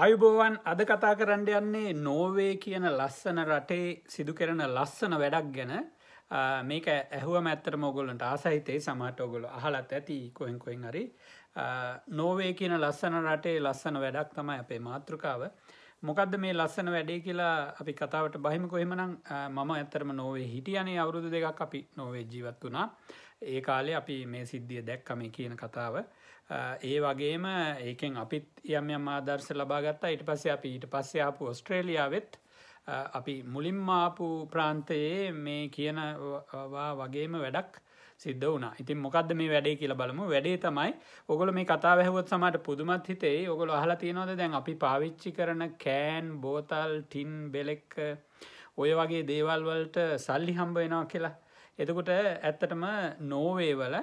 අයුබෝවන් අද කතා කරන්න යන්නේ නෝවේ කියන ලස්සන රටේ සිදු කරන ලස්සන වැඩක් ගැන මේක ඇහුව මැත්තරම ඔගොල්ලන්ට ආසහිතේ සමටෝගොල අහලත් ඇති කොහෙන් කොහෙන් හරි නෝවේ කියන ලස්සන රටේ ලස්සන වැඩක් තමයි අපේ මාතෘකාව මොකක්ද මේ ලස්සන වැඩේ කියලා අපි කතාවට බහිම කොහෙමනම් මම ඇත්තරම නොවේ හිටියනේ අවුරුදු දෙකක් අපි නොවේ ජීවත් වුණා ඒ කාලේ අපි මේ සිද්ධිය දැක්කම කියන කතාව ඒ වගේම ඒකෙන් අපිත් යම් යම් ආදර්ශ ලබාගත්තා ඊට පස්සේ අපි ඊට පස්සේ ආපු ඔස්ට්‍රේලියාවත් අපි මුලින්ම ආපු ප්‍රාන්තයේ මේ කියනවා වගේම වැඩක් සිද්ධ වුණ ඉතින් මොකක්ද මේ වැඩේ කියලා බලමු වැඩේ තමයි ඔගොල මේ කතා වැැහවොත් සමට පුදුමත් හිතේ ඔගොල හලා තියනොද දැන් අපි පාවිච්චි කරන කෑන් බෝතල් ටින් බෙලෙක් ඔය වගේ දේවල්වලට සල්ලි හම්බ වෙනවා කියලා එතකොට ඇත්තටම නෝවේවල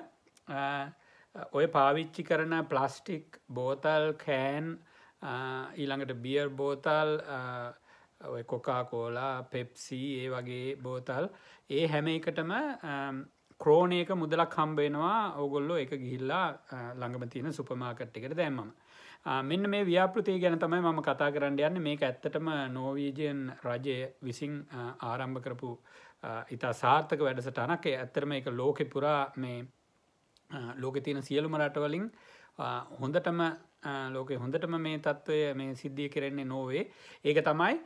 ඔය පාවිච්චි කරන ප්ලස්ටික් බෝතල් කෑන් ඊළඟට බියර් බෝතල් කොකාකෝලා පෙප්සි ඒ වගේ බෝතල් ඒ හැම එකටම ක්‍රෝණයක මුදලක් හම්බේෙනවා ඔගොල්ලො එක ගිහිල්ලා ළඟම තියෙන සුපමාකට් එකට දැම්මම. මෙන්න මේ ව්‍යාපෘතිය ගැන තමයි මම කතා කරන්න යන්න මේක ඇත්තටම නෝවීජයෙන් රජය විසින් ආරම්භ කරපු ඉතා සාර්ථක වැඩසටනක් ඇත්තරම එක ලෝකෙ පුරා මේ ලෝක තියෙන සියලුම රටවලින් හොඳටම ලෝකෙ හොඳටම මේ තත්ත්වය මේ සිද්ධිය කරෙන්නේ නොවේ ඒක තමයි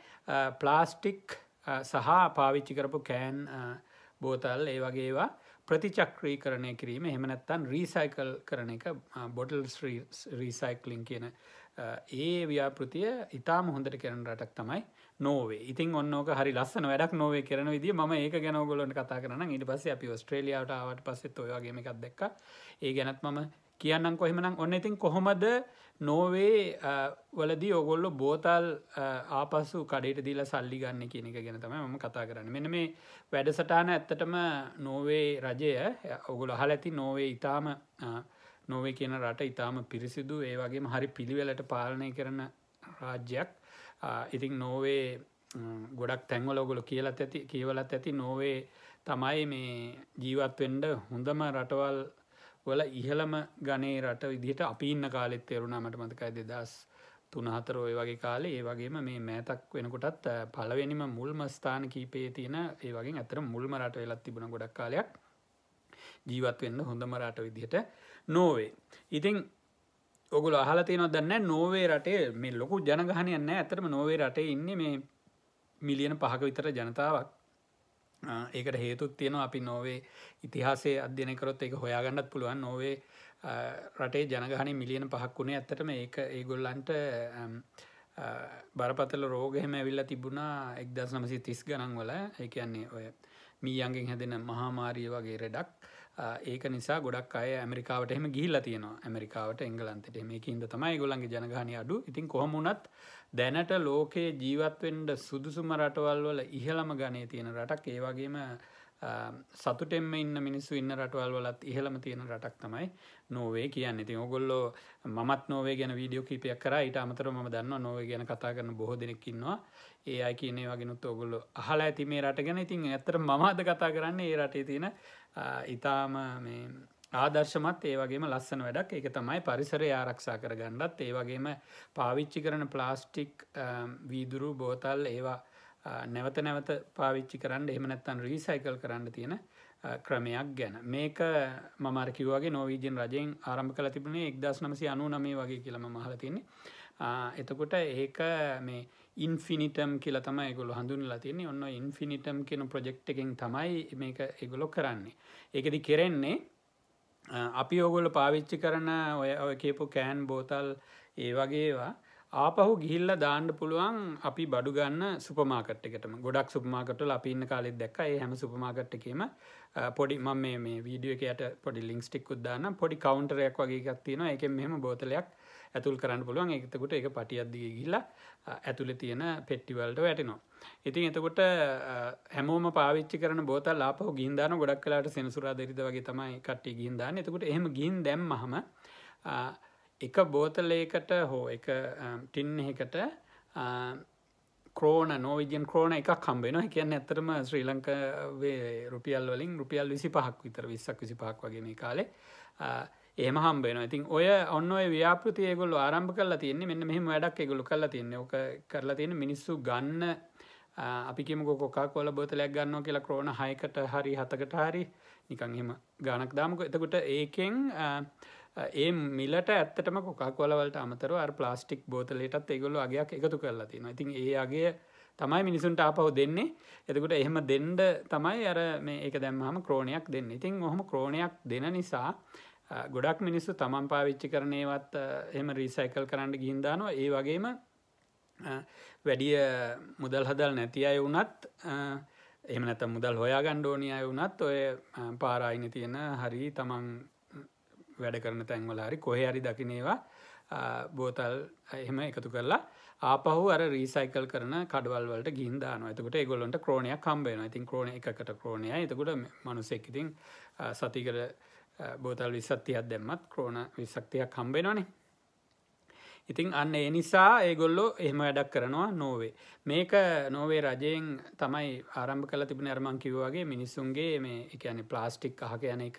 ප්ලාස්ටික් සහ පාවිච්චි කරපු කෑන් බෝතල් ඒ වගේවා ප්‍රතිචක්‍රී කරණය කිරීම එහමනැත්තන් රීසයිකල් කරන එක බොටල් රීසයිකලින් කියන ඒ ව්‍යාපෘතිය ඉතාම හොඳට කරන රටක් තමයි නෝවේ ඉතින් ඔන්නෝක හරි ලස්සන වැඩක් නොවේ කරන විදි ම ඒක ගැනගොලොට කතා කරන ඉට පස අපි ස්ට්‍රලියාවට ආවට පසෙත් ඔයාගේම එකක් දෙක් ඒ ගැනත් මම කියන්නම් කොහෙමනම් ඔන්න ඉතින් කොහොමද නෝවේ වලදී ඔගොල්ලො බෝතල් ආපසු කඩට දීලා සල්ලි ගන්න කියන එක ගැන තම ම කතා කරන්න මෙන මේ වැඩසටාන ඇත්තටම නෝවේ රජය ඔගුල හල ඇති නෝවේ ඉතාම නොවේ කියන රට ඉතාම පිරිසිදු ඒ වගේ හරි පිළිවෙලට පාලනය කරන රාජ්‍යයක් ඉතින් නෝවේ ගොඩක් තැන්වලෝගොල කියලත් ඇති කියවලත් ඇති නොවේ තමයි මේ ජීවත්වෙන්ඩ හොඳම රටවල් වල ඉහළම ගනේ රට විදිහට අපින්න කාලෙත් තෙරුණාමට මතකයි දෙදස් තුනහතර ඔය වගේ කාලේ ඒ වගේම මේ මෑතක් වෙනකොටත් පලවෙනිම මුල්ම ස්ථාන කීපේ තියෙන ඒ වගේ ඇතර මුල්ම රට වෙලත් තිබුණ ගොඩක් කාලයක් ජීවත් වෙන්න හොඳම රට විදිහට නෝවේ. ඉතිං ඔගුල අහලතියනො දන්න නෝවේ රටේ මේ ලොකු ජනගහනයන්න ඇතරම නොවේ රටේ ඉන්න මේ මිලියන පහක විතර ජනතාවක් ඒකට හේතුත් තියෙනවා අපි නොවේ ඉතිහාසේ අධ්‍යනකරොත් එක හොයාගන්නත් පුළුවන් නොවේ රටේ ජනගහන මිලියන පහක් වුණේ ඇත්තටම ඒ ඒගොල්ලන්ට බරපතල රෝගහෙම ඇවිල්ල තිබුණා එක්දස් නමසි තිස් ගණන් වල එකන්නේ ඔය මීයන්ගෙන් හැදෙන මහාමාරිය වගේ රෙඩක් ඒක නිසා ගොඩක් අය ඇමරිකාවට එම ගිල්ල තියෙනවා ඇමරිකාවට එංගලන්තට මේකින්ද තමයි ගොලන්ගේ ජනගානය අඩු ඉතින් කොහොමුණත් දැනට ලෝකයේ ජීවත්වෙන්ට සුදුසුම රටවල් වල ඉහළම ගණය තියෙන රටක් ඒවගේම සතුටෙම ඉන්න මිනිස්සු ඉන්න රටවල් වලත් ඉහළම තියෙන රටක් තමයි නෝවේ කියන්න ඉතින් ඔගොල්ලෝ මත් නෝවේ ගැන වීඩියෝ කීපයක් කර ඊට අමතර ම දන්න නොවේ ගැන කතා කරන බොහෝ දෙනෙක්කින්නවා ඒ අයි කියනේ වගෙනුත් ඔගොල්ලො අහලා ඇති මේ රට ගැන ඉතින් ඇතර මමාද කතා කරන්නේ ඒ රටේ තියෙන ඉතාම මේ ආදර්ශමත් ඒ වගේම ලස්සන වැඩක් එක තමයි පරිසරය ආරක්ෂා කර ගණ්ඩත් ඒ වගේම පාවිච්චි කරන ප්ලාස්ටික් වීදුරු බෝතල් ඒවා නැවත නැවත පාවිච්චි කරන්න එහමනැත්තන් රීසයිකල් කරන්න තියෙන ක්‍රමයක් ගැන මේක මමර්කිවගේ නෝවීජන් රජයෙන් ආරම්භ කළ තිබුණේ එක්දස් නමසි අනු නමේ වගේ කියලම මහලතින්නේ එතකොට ඒක මේ ඉන්ෆිනිටම් කියල තම ගොල හඳුන් ලතින්නේ ඔන්න ඉන්ෆිනිටම් කියන ප්‍රජෙක්් එකෙන් තමයි මේක එගොලො කරන්නේ ඒකදි කෙරෙන්නේ අපි ඔගොල පාවිච්චි කරන ඔය ඔය කියපු කෑන් බෝතල් ඒ වගේවා ආපහු ගිහිල්ල දාන්න පුළුවන් අපි බඩු ගන්න සුපමාකට් එකටම ගොඩක් සුපමාකටල අපි ඉන්න කාලෙත් දැක් ඒ හැම සුපමාකට් එකම පොඩි ම මේ වීඩියෝ එකට පොඩි ලිින්ක්ස් ටික් උදදාන්න පොඩි කවන්ටරයක් වගේකක් තියෙන එක මෙම බෝතලයක් ඇතුල් කරන්න පුළුවන් එකතකොට එක පටියද්දිගේ ගිල්ල ඇතුළ තියෙන පෙට්ටිවල්ට වැටනවා. ඉතින් එතකොට හැමෝම පාවිච්චි කරන බෝත ලාපහ ගින්දාන ගොඩක් කලාට සෙනසුරා දෙරිද වගේ තමයි කට්ටි ගින්දාන්න එතකොට එහම ගින් දැම් හම එක බෝතලයකට හෝ එක ටින්හකට ක්‍රෝන නෝවිජන් ක්‍රෝණ එක කම්බෙන කියන්න ඇතරම ශ්‍රී ලංකවේ රුපියල් වලින් රුපියල් විසි පහක් විතර විස්සක් විසි පහක් වගේ මේ කාලේ ඒම හම්බේෙන ඉතින් ඔය ඔන්න ව්‍යාපෘතියගොල ආරම්භ කල තියන්නේ මෙන්න මෙහම වැඩක් එකගොලු කල තියන්නේ ඕක කරලා තියෙන මිනිස්සු ගන්න අපිකම ගොකක් කොල බෝතලයක් ගන්න කියලා ක්‍රෝණ හයකට හරි හතකට හරි නිකං හෙම ගානක් දාමක එතකොට ඒකෙන් ඒ මිලට ඇත්තටම කොකක් වලවලට අමතර ප්ලාස්ටික් බෝතලටත් ඒගොල්ල අගයක් එකතු කරලා තින ඉතින් ඒගේ තමයි මිනිසුන්ට ආපහු දෙන්නේ එතකට එහෙම දෙන්ඩ තමයි අර මේක දැම්හම ක්‍රෝණයක් දෙන්න ඉතින් ඔහොම ක්‍රෝණයක් දෙන නිසා ගොඩක් මිනිස්සු තමන් පාවිච්චි කරනයවත් එම රීසයිකල් කරන්න ගිහින්දානවා ඒ වගේම වැඩිය මුදල් හදල් නැති අය වුනත් එමනත මුදල් හොයා ගණ්ඩෝනිය අය වුනත් ඔය පාරායින තියෙන හරි තමන් වැඩ කරන තැන්වල හරි කොහේ හරි දකිනේවා බෝතල් එහෙම එකතු කරලා ආපහු අර රීසයිකල් කරන කඩවල්ට ගින්දාන එතකට ගොලොට ක්‍රෝණයක් කම්බේන ඉතින් ක්‍රෝණ එකට ක්‍රෝණය එතකට මනුසෙක්කිතින් සතිකර බෝතල් විසත්තියක් දෙැම්මත් ක්‍රෝණ විසක්තියක් කම්බේෙනනේ ඉතින් අන්න ඒ නිසා ඒගොල්ලෝ එහෙම වැඩක් කරනවා නෝවේ මේක නෝවේ රජයෙන් තමයි ආරම්භ කල තිබන අරමං කිව්වාගේ මිනිස්සුන්ගේ මේ එකන ප්ලාස්ටික් අහක යන එක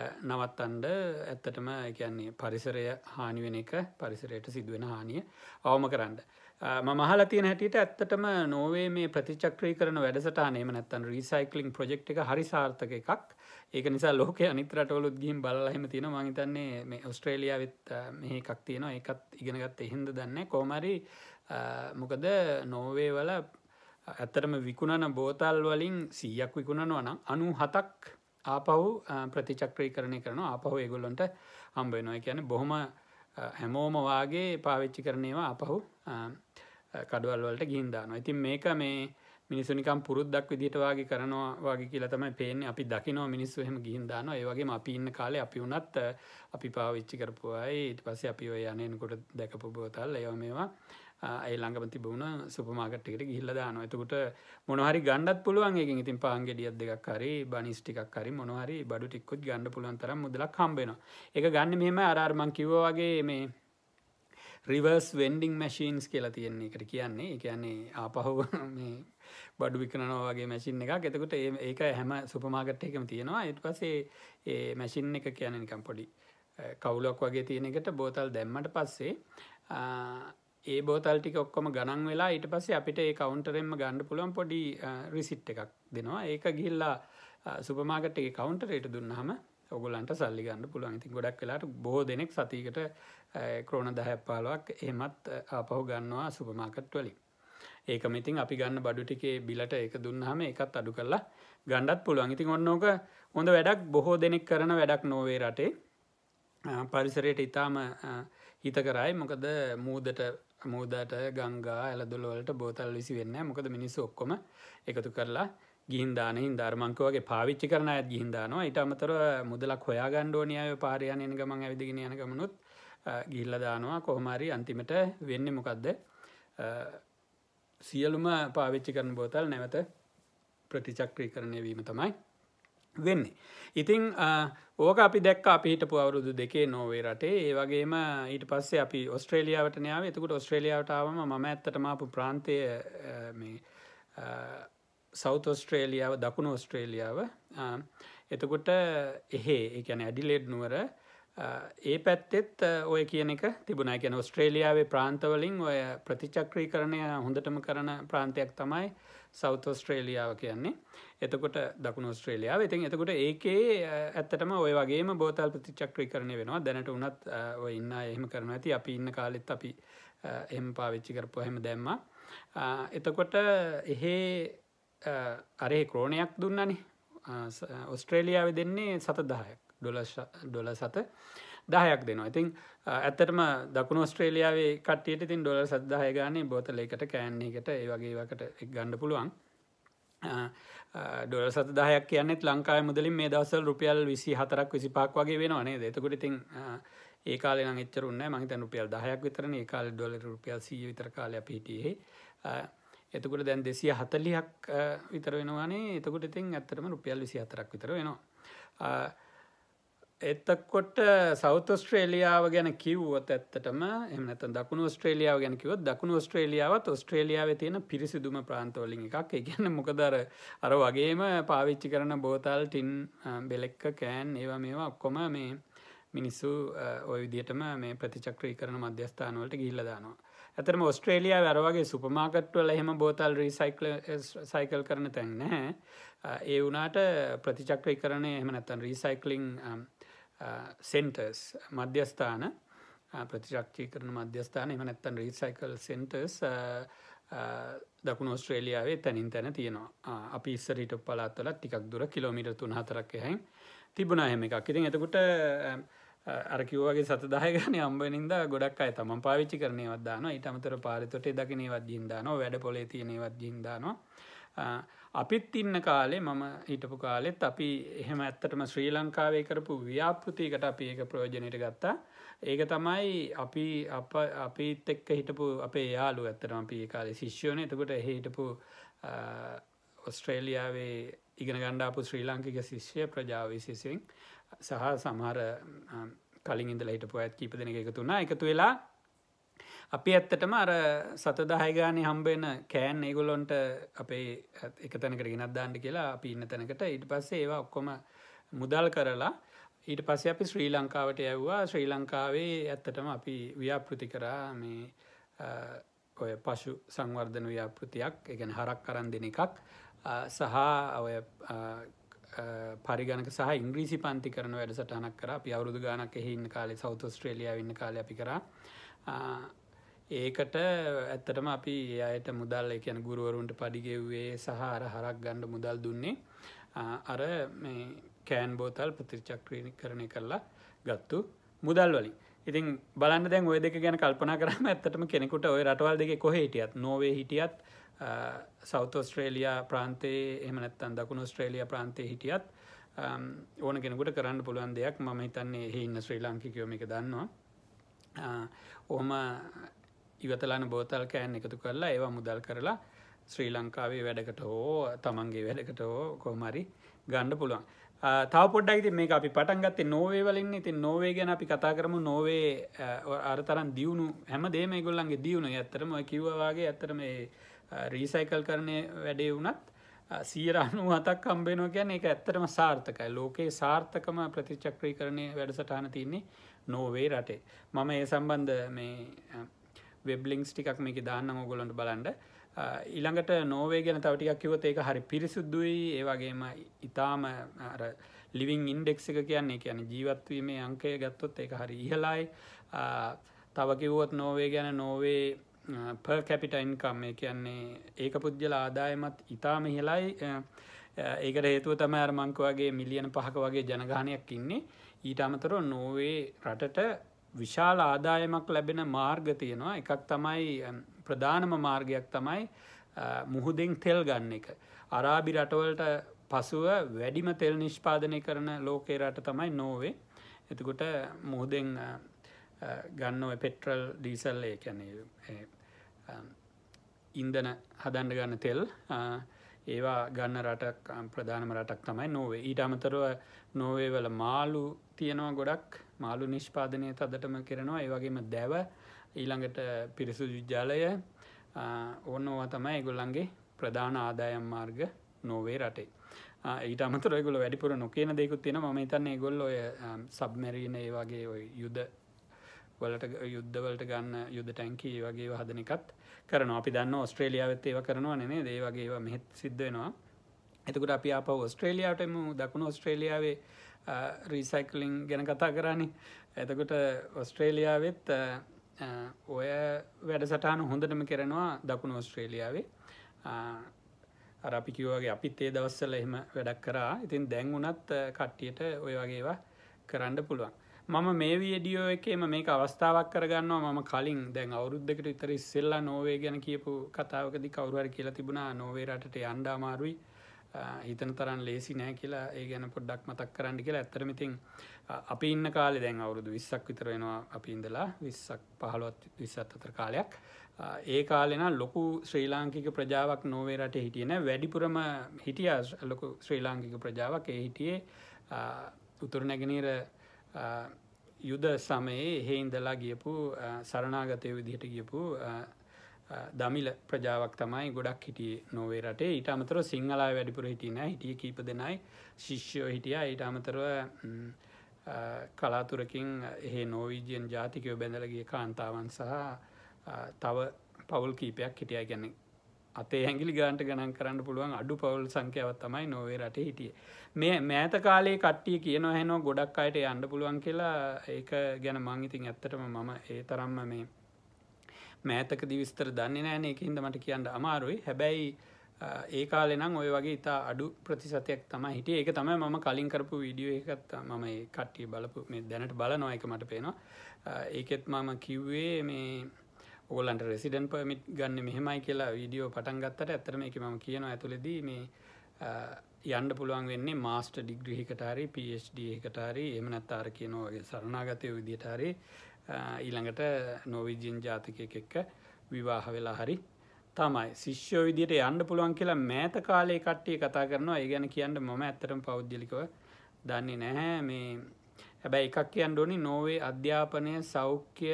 නවත්තන්ඩ ඇත්තටම කියන්නේ පරිසරය හානිවෙන එක පරිසරයට සිදුවෙන හානිය අවම කරන්න. මහල තියන හැටියට ඇත්තටම නොවේ මේ ප්‍රතිචක්‍රී කරන වැඩසටානේම නැත්තන් රීසයිකලින් ප්‍රජෙක්් එක හරිසාර්ථක එකක් ඒක නිසා ලෝක අනිතරටවලුත් ගීම් බලහෙම තියෙන මහිතන්නේ මේ ඔස්ට්‍රේලියාවත් මේ එකක් තියෙන එකත් ඉගෙනගත් එහින්ද දන්න කෝමරි මොකද නෝවේ වල ඇත්තටම විකුණන බෝතල් වලින් සීයක් විකුණනවනම් අනු හතක් ආපව් ප්‍රතිචක්‍රීකරණය කරන අපහු ඒගොල්ලොන්ට හම්බෙනවා කියන බොහොම හැමෝම වගේ පාවිච්චි කරනේවා අපහු කඩුවල්වලට ගින්දානවා ඉතින් මේක මේ මිනිසුනිකම් පුරුද්දක් විදිට වගේ කරනවා වගේ කියලතම පේන අපි දකිනෝ මිනිස්සුහම ගිහින්දාන ඒවගේ අපි ඉන්න කාලෙ අපි වනත් අපි පාවිච්චි කරපුවායි ඉට පස්සේ අපි ඔය යනයනකොට දැකපු බෝතල් ඒව මේවා අයි ළඟ තිබුණ සුපමාගට්කට ගිල්ල දාන එතකුට මොනහරි ගණඩත් පුළුවන්ගේ ඉතින් පාන්ගේ ියත් දෙකක් හරි බනිස්ටිකක් හරි මොනහරි බඩු ටික්කුත් ගණඩ පුළන්තර මුදලක් කම්බෙන එක ගන්න මෙම අරර්මං කිවවාගේ මේ රිවර්ස් වෙන්ඩිං මැශීන්ස් කියලා තියෙන්නේ එකට කියන්නේ කියන්නේ ආපහු මේ බඩු විකනනවාගේ මැසින් එක එතකුට ඒක හැම සුපමාගට් එකම තියෙනවා එට පසේ ඒ මැසින් එක කියනනිකම් පොඩි කවුලක් වගේ තියෙන එකට බෝතල් දැම්මට පස්සේ ඒ බෝතල්ටික ඔක්කොම ගණන් වෙලා ඊට පස්සේ අපිට ඒ කවුන්ටරෙන්ම ගණඩ පුළොන් පොඩි රිසිට් එකක් දෙනවා ඒක ගිල්ලා සුපමාගට ඒ කවුන්ටරයට දුන්නහම ඔගුලන්ට සල්ලි ගන්න පුළුවන් ඉතින් ගොඩක් වෙලාට බෝ දෙනෙක් සතිකට කරෝණ දහැප්පාලුවක් එහෙමත් අපහු ගන්නවා සුපමාකට් වලින් ඒකම ඉතින් අපි ගන්න බඩුටිකේ බිලට එක දුන්නහම එකත් අඩු කරලා ගණ්ඩත් පුළුවන් ඉතින් ඔන්නෝක හොඳ වැඩක් බොහෝ දෙනෙක් කරන වැඩක් නොවේ රටේ පරිසරයට ඉතාම හිත කරයි මොකද මූදට මූදට ගංගා ඇලදුලවලට බෝතල් විසි වෙන්න මොකද මිනිස් ඔක්කොම එකතු කරලා ගිහින්දානහින් ධර්මංකවගේ පාවිච්චි කරන ඇත් ගිහින්දානවා ඉටමතර මුදලක් හොයා ගණ්ඩෝනියාව පාරයන් එන ගමන් ඇවිදිගෙන යන ගමනුත් ගිල්ලදානවා කොහොමරි අන්තිමට වෙන්න මොකක්ද සියලුම පාවිච්චි කරන බෝතල් නැවත ප්‍රතිචක්‍රී කරණය වීම තමයි වෙන්නේ. ඉතිං ඕක අපි දැක් අපි හිටපු අවුරුදු දෙකේ නොවේ රටේ ඒ වගේම ඊට පස්සේ අපි ඔස්ට්‍රේලියාවට නාව එතකුට ඔස්ට්‍රේලියාවටාවම ම ඇතටමපු ප්‍රාන්තය සෞත ඔස්ට්‍රේලියාව දකුණු ඔස්ට්‍රේලියාව එතකොට එහෙ එකන ඇඩිලේඩ් නුවර ඒ පැත්තෙත් ඔය කියනක තිබුණ එකැන ඔස්ට්‍රේලියාවේ ප්‍රාන්තවලින් ඔය ප්‍රතිචක්‍රී කරණය හොඳටම කරන ප්‍රාන්තයක් තමයි සෞත ස්ට්‍රේලියාව කියන්නේ එතකොට දකුණ ස්ට්‍රේලියාව ඉතින් එතකොට ඒකේ ඇත්තටම ඔය වගේ බෝතල් ප්‍රතිචක්‍රී කරණය වෙනවා දැනට උනත් ඉන්න එහෙම කරන ඇති අපි ඉන්න කාලෙත් අපි එම පාවිච්චි කරපු හෙම දැම්ම එතකොට එහෙ අරේ ක්‍රෝණයක් දුන්නනේ ඔස්ට්‍රේලියාව දෙන්නේ සත දහයක් ඩොල සත දහයක් දෙනවා ඉතින් ඇත්තටම දකුණ ස්ට්‍රේලියාවේ කට්ටියට තින් ඩොල සදදාහ ගානේ බෝතල එකට කෑන්නේකට ඒ වගේකට එක් ගණඩ පුළුවන් ඩොල සදදාහයක් කියන්නෙත් ලංකායි මුදලින් මේ දවසල් රුපියල් විසි හතරක් විසිපාක් වගේ වෙනවානේ දෙතකොට ඉතින් ඒකාල චරුන්න මහිත රුපියල් දහයක් විතරන ඒකාල ඩොල රුපියල් සී විතර කාලය පිටියේ එතකට දැන් දෙසිය හතලියක් විතර වෙනවානේ එතකට ඉතින් ඇත්තරම රුපියල් විසි අතරක් විතර වෙනවා එත්තකොට සෞත ස්ට්‍රේලියාව ගැන කිව්වොත් ඇත්තටම එමනත දකුණු ස්ට්‍රේලියාව ගැන කිවොත් දකුණු ස්ට්‍රේලියාවත් ස්ට්‍රේලියාව තියෙන පිරිසිදුම ප්‍රාන්තවලින් එකක් එකන්න මොකදර අර වගේම පාවිච්චි කරන බෝතල් ටින් බෙලෙක්ක කෑන් ඒවා මේවා ඔක්කොම මේ මිනිස්සු ඔය විදිටම මේ ප්‍රතිචක්‍රී කරන මධ්‍යස්ථානවලට ගිල්ලදානවා ඇතරම ඔස්ට්‍රේලියයා වැරවගේ සුපමාකට්වල එහෙම බෝතල් රීසයිකල සයිකල් කරන තැන් නැහැ ඒ වනාට ප්‍රතිචක්‍රී කරන එහම නැතන් රීසයිකලිං සෙන්ටර්ස් මධ්‍යස්ථාන ප්‍රතිශක්ෂී කරන මධ්‍යස්ථාන එම නැත්තන් රීසයිකල් සෙන්ටර්ස් දකුණ ඔස්ට්‍රේලියාවේ තැනින් තැන තියෙනවා අපි ඉස්සරට පලාත්වල ටිකක් දුර කිලෝමිට තුන් හතරක් හැයි තිබුණා හෙම එකක් ඉතින් එතකුට අරකිවගේ සතදායගන අම්බනින්ද ගොඩක් අය තම පාවිච්චි කරනයවදදාන ඉටමතර පාරිතොට දකිනවත් ජින්දාන වැඩ පොලේ තියනවත් ජින්දානවා අපිත් ඉන්න කාලේ මම හිටපු කාලෙත් අපි එහෙම ඇත්තටම ශ්‍රී ලංකාවේ කරපු ව්‍යාපෘතිකට අපි ඒක ප්‍රයෝජනයට ගත්තා ඒක තමයි අපි අප අපිත් එක්ක හිටපු අපේ යාලු ඇත්තටම අපි කාලේ ශිෂ්‍යෝන එතකොට හිටපු ඔස්ට්‍රේලියාවේ ඉගෙන ගණ්ඩාපු ශ්‍රී ලාංකික ශිෂ්‍ය ප්‍රජාව විශේසිෙන් සහ සමහර කලින් ඉඳල හිටපු ඇත් කීප දෙන එකතුනා එකතු වෙලා අපි ඇත්තටම අර සතදාහයගානය හම්බෙන කෑන් ඒගොල්ලොන්ට අපේ එක තැනකට ගෙනත් දාන්න කියලා අපි ඉන්න තැනකට ඉට පස්සේ ඒවා ඔක්කොම මුදල් කරලා ඊට පස්සේ අපි ශ්‍රී ලංකාවට ඇව්වා ශ්‍රී ලංකාවේ ඇත්තටම අපි ව්‍යාපෘති කරා මේ ඔය පශු සංවර්ධන ව්‍යාපෘතියක් එකන හරක් කරන් දෙන එකක් සහ ඔය පරිගණක සහ ඉංග්‍රීසි පන්ති කරන වැඩසටනක් කර අපි අවුරුදු ගානක් එහින්න කාලේ සෞත ස්ට්‍රේලිය ඉන්න කාල අපි කර ඒකට ඇත්තටම අපි අයට මුදල් එකයන ගුරුවරුන්ට පඩිගෙව්වේ සහර හරක් ගණ්ඩ මුදල් දුන්නේ අර කෑන් බෝතල් ප්‍රතිචක්‍රීණ කරණය කරලා ගත්තු මුදල් වලින් ඉතින් බලන්න දැන් ඔය දෙක ගැන කල්පනා කරම ඇත්තටම කෙනෙකුට ඔය රටවල් දෙක කොහේටියත් නොවේ හිටියත් සෞතෝස්ට්‍රේලියයා ප්‍රාන්තයේ එමනැත්තන් දකුණු ස්ට්‍රේලිය ප්‍රාන්තය හිටියත් ඕන කෙනෙකුට කරන්න පුළුවන් දෙයක් මම හිතන්නේ හෙඉන්න ශ්‍රී ලාංකිකයෝම එක දන්නවා ඕම ඉවතලාන බෝතල් කෑන් එකතු කරලා ඒවා මුදල් කරලා ශ්‍රී ලංකාවේ වැඩකට හෝ තමන්ගේ වැඩකට හෝ කොහමරි ගණ්ඩ පුළුවන් තව පොඩ්ඩක් ඉති මේ අපි පටන්ගත්තේ නෝවේ වලින් ඉතින් නෝවේ ගැන අපි කතා කරමු නෝවේ අරතරන් දියුණු හැම දේම ගොල්ලන්ගේ දියුණු ඇත්තරම කිව්වාගේ ඇත්තරම රීසයිකල් කරණය වැඩේ වුණත් සීරණු අතක් කම්බෙනෝ ගැන එක ඇත්තරම සාර්ථකයි ලෝකයේ සාර්ථකම ප්‍රතිචක්‍රී කරණය වැඩසටාන තින්නේ නෝවේ රටේ මම ඒ සම්බන්ධ මේ වෙබ්ලිංස් ටිකක් මේක දාන්න ඕගොලොන්ට බලන්ඩ ඊළඟට නෝවේ ගැන තවටිකක් කිවත ඒක හරි පිරිසුද්දුයි ඒවගේම ඉතාම ලිවිං ඉන්ඩෙක්ස එක කියන්නේ කියන ජීවත්වීමේ අංකය ගත්තොත් ඒක හරි ඉහලායි තවකිවුවත් නෝවේ ගැන නෝවේ පර් කැපිටයින්කම් මේ කියන්නේ ඒක පුද්ගල ආදායමත් ඉතාම ඉහලයි ඒකට හේතුව තම අරමංක වගේ මිලියන පහක වගේ ජනගානයක් ඉන්නේ ඊට අමතර නෝවේ රටට විශාල ආදායමක් ලැබෙන මාර්ග තියෙනවා එකක් තමයි ප්‍රධානම මාර්ගයක් තමයි මුහුදෙන් තෙල් ගන්න එක. අරාබි රටවලට පසුව වැඩිම තෙල් නිෂ්පාදනය කරන ලෝකේ රට තමයි නෝවේ එතකොට මුහුදෙන් ගන්න ඔය පෙට්‍රල් ඩීසල් ඒ කැන ඉන්දන හදන්ඩ ගන්න තෙල් ඒවා ගන්න රටක් ප්‍රධානම රටක් තමයි නොවේ ඊට අමතරව නොවේවල මාලු තියෙනවා ගොඩක් මාළු නිෂ්පාදනය තදටම කරනවා ඒවගේම දැව ඊළඟට පිරිසු ජුජ්ජාලය ඕන්න ඕවා තමයි ගොල්ලන්ගේ ප්‍රධාන ආදායම් මාර්ග නොවේ රටේ ඊට අමතර ගොල වැඩිපුර නොකන දෙකුත් තියෙන ම තන්න ගොල්ල ඔය සබ්මැරීන ඒවාගේ ඔය යුද වලට යුද්ධවලට ගන්න යුද ටැන්කී වගේ හදනකත් කරන අපි දන්න ඔස්ට්‍රේලියාවත් ඒව කරනවා නේ දේවගේ මෙහෙත් සිද්ධ වෙනවා එතකට අපි අප ඔස්ට්‍රේලියාවටම දකුණු ඔස්ට්‍රේලියාවේ රීසයිකලිං ගැන කතා කරන්නේ ඇතකොට ඔස්ට්‍රේලියාවත් ඔය වැඩසටහන හොඳටම කරනවා දකුණු ඔස්ට්‍රේලියාවේ අරපිකිවගේ අපිත් ඒ දවස්සල එහෙම වැඩක් කරා ඉතින් දැන් වුනත් කට්ටියට ඔය වගේවා කරන්න පුළුවන් මම මේ වියඩියෝ එකේම මේක අවස්ථාවක් කරගන්නවා මම කලින් දැන් අවුරුද්ධකට විතර ඉස්සෙල්ලා නොවේ ගැන කියපු කතාවකදි කවරුහර කියලා තිබුණා නොවේ රටට අන්ඩාමාරුයි හිතන තරන් ලේසි නෑ කියලා ඒ ගැන පොඩ්ඩක් මතක් කරන්න කියලා ඇත්තරමිතින් අපි ඉන්න කාලෙ දැන් අවුරුදු විස්සක් විතර වෙනවා අපි ඉඳලා විස්සක් පහළුවත් විස්සත් අතර කාලයක් ඒ කාලෙන ලොකු ශ්‍රී ලාංකික ප්‍රජාවක් නෝවේරට හිටියන වැඩිපුරම හිටිය ලොකු ශ්‍රී ලාංකික ප්‍රජාවක් ඒ හිටියේ උතුර නැගෙනීර යුද සමයේ හෙයින්දලා ගියපු සරණාගතය විදිහට ගියපු දමිල ප්‍රජාවක් තමයි ගොඩක් හිටියේ නොවේ රටේ ඊට අමතර සිංහලා වැඩිපුර හිටින හිටිය කීප දෙනයි ශිෂ්‍යෝ හිටිය ඊට අමතරව කලාතුරකින් එහ නෝවිජයෙන් ජාතිකයෝ බැඳලගේ කාන්තාවන් සහ තව පවුල් කීපයක් හිටිය ගැන අතේ හැගිලි ගාන්ට ගණන් කරන්න පුළුවන් අඩු පවුල් සංකයවත් තමයි නොවේ රට හිටිය මේ මෑත කාලේ කට්ටිය කියන හැනෝ ගොඩක් අයට යන්න පුළුවන් කියලා ඒක ගැන මං ඉතින් ඇත්තටම මම ඒ තරම්ම මේ මෑතකදි විස්තර දන්නේ නෑන එකහින්ද මට කියන්න අමාරුයි හැබැයි ඒ කාලෙනම් ඔය වගේ ඉතා අඩු ප්‍රතිසතයක් තම හිට ඒක තමයි ම කලින් කරපු විඩියෝ එකත් මම කට්ටිය බලපු මේ දැනට බල නොයක මට පේනවා ඒකෙත් මම කිව්වේ මේ ඔගලන්ට රෙසිඩන් පමිට් ගන්න මෙහෙමයි කියලා විඩියෝ පටන්ගත්තට ඇතරම එක මම කියන ඇතුළෙදී මේ යන්ඩ පුළුවන් වෙන්නේ මාස්ට ඩිග්‍රහිකටාරි පඩ එකටාරි එම නැත්තාර කියනවාගේ සරණාගතය විදිටාරේ ඊළඟට නොවිජයෙන් ජාතිකයක් එක්ක විවාහ වෙලා හරි තමයි ශිෂ්‍යෝ විදියට යන්න පුළුවන් කියලා මෑත කාලේ කට්ටිය කතා කරනවා ඒ ගැන කියන්න මම ඇතරම් පෞද්ගලිකව දන්නේ නැහැ මේ හැබැයි එකක් කියන්න ඕනි නොවේ අධ්‍යාපනය සෞඛ්‍ය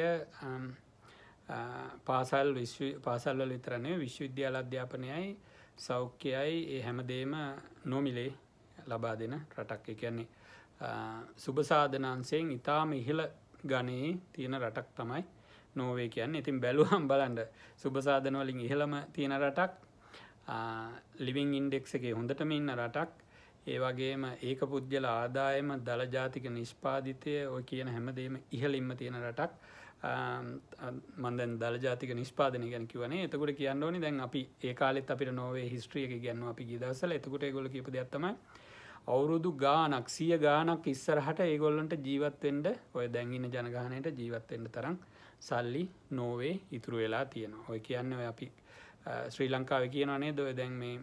පාසල් පාසල්වල විතරණය විශ්වවිද්‍යාල අධ්‍යාපනයයි සෞඛ්‍යයයි ඒ හැමදේම නොමිලේ ලබා දෙන රටක් එකන්නේ සුභසාධනන්සයෙන් ඉතාම ඉහළ ගනයේ තියෙන රටක් තමයි නෝවේ කියන්න ඉතින් බැලුහම් බලන්ඩ සුභසාධනවලින් ඉහළම තියෙන රටක් ලිවිං ඉන්ඩෙක්ස එක හොඳටම ඉන්න රටක් ඒවගේම ඒක පුද්ගල ආදායම දළජාතික නිෂ්පාධිතය ඔය කියන හැමදේම ඉහලින්ම තියෙන රටක් මන්දන් දළජාතික නිස්පාදන ගැන කිවනේ එතකට කියන්න ඕනි දැන් අපි ඒ කාලෙත් අපිට නොවේ හිස්ට්‍රියක ගැන්නවා අපි ගිදසල එතකට ගොල කිප දෙයක්ත්තමයි අවුරුදු ගානක් සිය ගානක් ඉස්සරහට ඒගොල්ලන්ට ජීවත්වෙන්ට ඔය දැන්ගන්න ජනගානයට ජීවත්වෙන්ට තරම් සල්ලි නෝවේ ඉතුරු වෙලා තියෙන ඔය කියන්න ඔය අපි ශ්‍රී ලංකාව කියනනේ දොය දැන් මේ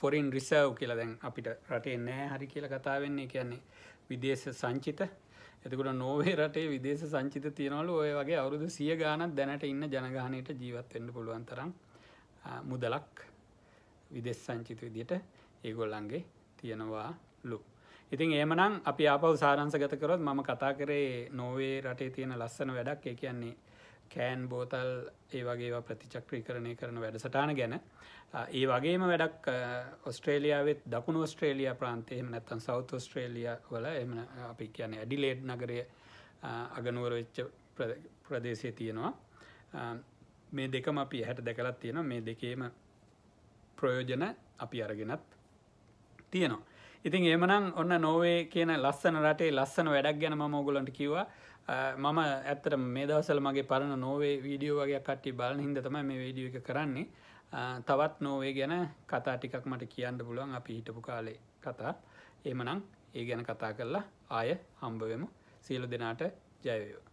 ෆොරින් රිසව් කියලා දැන් අපිට රටේ නෑ හරි කියල කතා වෙන්නේ කියන්නේ විදේශ සංචිත එතකට නෝවේ රටේ විදේශ සංචිත තියෙනවලු ඔය වගේ අවුරුදු සිය ගානක් දැනට ඉන්න ජනගානයට ජීවත්වෙන්ට පුළුවන්තරම් මුදලක් විදෙස් සංචිත විදියට ඒගොල්ලන්ගේ තියෙනවා ලු. ඉතින් ඒමනම් අපි ආපව සාරංසගත කරොත් මම කතා කරේ නොවේ රටේ තියෙන ලස්සන වැඩක් ඒ කියන්නේ කෑන් බෝතල් ඒ වගේ ප්‍රතිචක්‍රී කරණය කරන වැඩසටාන ගැන ඒ වගේම වැඩක් ඔස්ට්‍රේලියාවත් දකුණු ඔස්ට්‍රේලයා ප්‍රාන්තයම නැත්තන් සෞත ඔස්ට්‍රේලිය වල එම අපි කියන ඇඩිලේඩ් නගරය අගනුවර වෙච්ච ප්‍රදේශය තියෙනවා මේ දෙකම අපි හැට දැකලත් තියෙන මේ දෙකේම ප්‍රයෝජන අපි අරගෙනත් තියෙනවා. ඉතින් එමනම් ඔන්න නොවේ කියන ලස්සන රටේ ලස්සන වැඩක් ගැන ම ඔගුලන්ට කිවවා මම ඇත්තට මේ දවසල් මගේ පරණ නොවේ වීඩියෝ වගේ කට්ටි බල හිද තම මේ වීඩිය එක කරන්නේ තවත් නොවේ ගැන කතා ටිකක් මට කියන්න පුළුවන් අපි හිටපු කාලේ කතා එමනම් ඒ ගැන කතා කරලා ආය හම්බවෙමු සියලු දෙනාට ජයවෝ